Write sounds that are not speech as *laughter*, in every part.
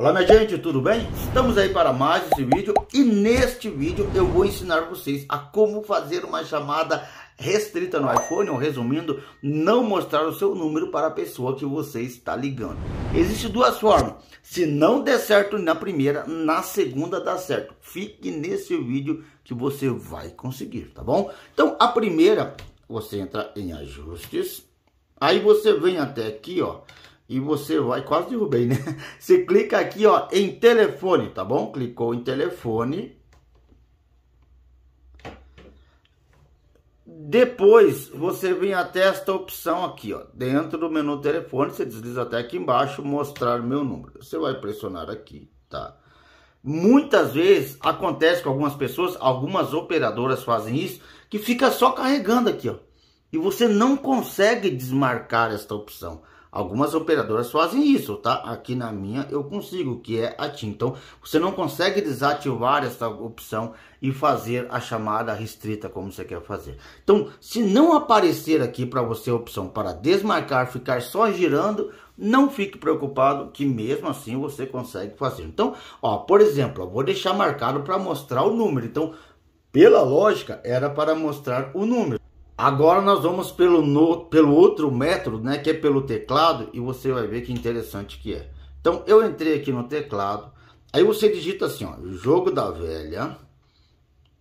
Olá minha gente, tudo bem? Estamos aí para mais esse vídeo e neste vídeo eu vou ensinar vocês a como fazer uma chamada restrita no iPhone, ou resumindo, não mostrar o seu número para a pessoa que você está ligando. Existem duas formas. Se não der certo na primeira, na segunda dá certo. Fique nesse vídeo que você vai conseguir, tá bom? Então, a primeira, você entra em ajustes, aí você vem até aqui, ó, e você vai, quase derrubei, né? *laughs* Você clica aqui, ó, em telefone, tá bom? Clicou em telefone. Depois, você vem até esta opção aqui, ó, dentro do menu telefone, você desliza até aqui embaixo, mostrar meu número. Você vai pressionar aqui, tá? Muitas vezes acontece com algumas pessoas, algumas operadoras fazem isso, que fica só carregando aqui, ó. E você não consegue desmarcar esta opção. Algumas operadoras fazem isso, tá? Aqui na minha eu consigo, que é a TIM. Então, você não consegue desativar essa opção e fazer a chamada restrita como você quer fazer. Então, se não aparecer aqui para você a opção para desmarcar, ficar só girando, não fique preocupado que mesmo assim você consegue fazer. Então, ó, por exemplo, eu vou deixar marcado para mostrar o número. Então, pela lógica, era para mostrar o número. Agora nós vamos pelo, no, pelo outro método, né, que é pelo teclado, e você vai ver que interessante que é. Então eu entrei aqui no teclado, aí você digita assim, ó, jogo da velha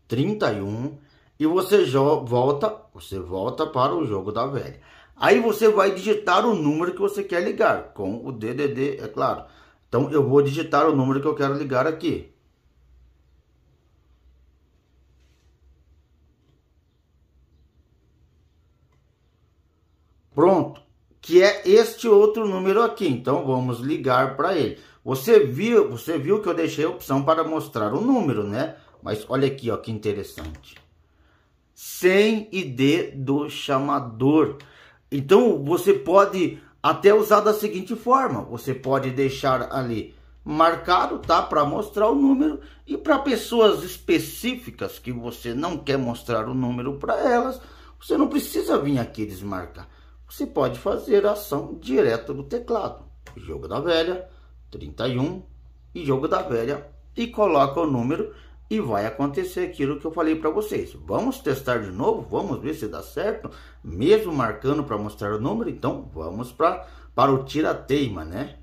31 e você volta, você volta para o jogo da velha. Aí você vai digitar o número que você quer ligar com o DDD, é claro. Então eu vou digitar o número que eu quero ligar aqui. Pronto, que é este outro número aqui. Então vamos ligar para ele. Você viu, você viu que eu deixei a opção para mostrar o número, né? Mas olha aqui, ó, que interessante. Sem ID do chamador. Então você pode até usar da seguinte forma. Você pode deixar ali marcado, tá? Para mostrar o número e para pessoas específicas que você não quer mostrar o número para elas, você não precisa vir aqui desmarcar se pode fazer a ação direta do teclado. Jogo da velha, 31 e jogo da velha e coloca o número e vai acontecer aquilo que eu falei para vocês. Vamos testar de novo, vamos ver se dá certo, mesmo marcando para mostrar o número, então vamos pra, para o tira-teima, né?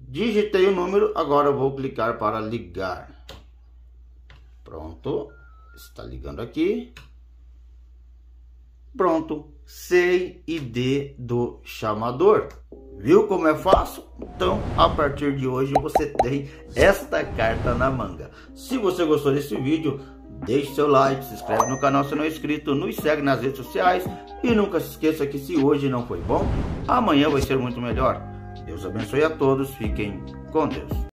Digitei o número, agora vou clicar para ligar. Pronto. Está ligando aqui. Pronto. C e D do chamador. Viu como é fácil? Então, a partir de hoje você tem esta carta na manga. Se você gostou desse vídeo, deixe seu like, se inscreve no canal se não é inscrito, nos segue nas redes sociais e nunca se esqueça que se hoje não foi bom, amanhã vai ser muito melhor. Deus abençoe a todos, fiquem com Deus.